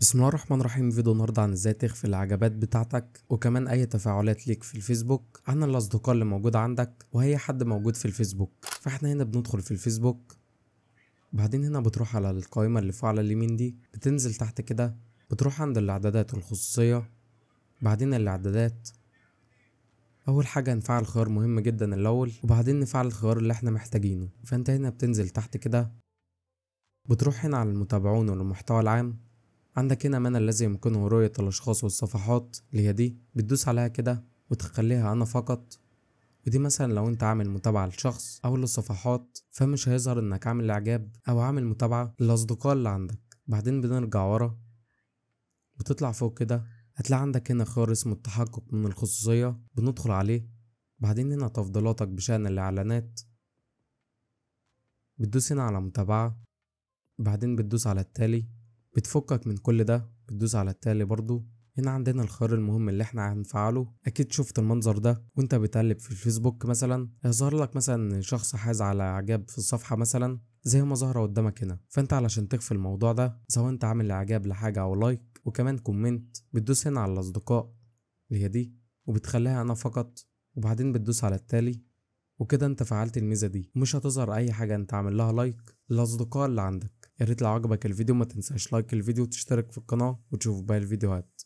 بسم الله الرحمن الرحيم فيديو النهارده عن ازاي تغفل العجبات بتاعتك وكمان اي تفاعلات ليك في الفيسبوك عن الاصدقاء اللي موجود عندك وهي حد موجود في الفيسبوك فاحنا هنا بندخل في الفيسبوك بعدين هنا بتروح على القائمة اللي فوق على اليمين دي بتنزل تحت كده بتروح عند الاعدادات والخصوصية بعدين الاعدادات اول حاجه نفعل خيار مهم جدا الاول وبعدين نفعل الخيار اللي احنا محتاجينه فانت هنا بتنزل تحت كده بتروح هنا على المتابعون والمحتوى العام عندك هنا من الذي يمكنه رؤية الأشخاص والصفحات اللي هي دي بتدوس عليها كده وتخليها أنا فقط ودي مثلا لو انت عامل متابعة لشخص أو للصفحات فمش هيظهر إنك عامل إعجاب أو عامل متابعة للأصدقاء اللي عندك بعدين بنرجع ورا بتطلع فوق كده هتلاقي عندك هنا خيار اسمه التحقق من الخصوصية بندخل عليه بعدين هنا تفضيلاتك بشأن الإعلانات بتدوس هنا على متابعة بعدين بتدوس على التالي بتفكك من كل ده بتدوس على التالي برضو هنا عندنا الخيار المهم اللي احنا هنفعله اكيد شفت المنظر ده وانت بتقلب في الفيسبوك مثلا هيظهر لك مثلا شخص حاز على اعجاب في الصفحه مثلا زي ما ظاهره قدامك هنا فانت علشان تخفي الموضوع ده سواء انت عامل اعجاب لحاجه او لايك وكمان كومنت بتدوس هنا على الاصدقاء اللي هي دي وبتخليها انا فقط وبعدين بتدوس على التالي وكده انت فعلت الميزه دي ومش هتظهر اي حاجه انت عامل لها لايك للاصدقاء اللي عندك ياريت لو عجبك الفيديو ما تنساش لايك الفيديو وتشترك في القناة وتشوف باقي الفيديوهات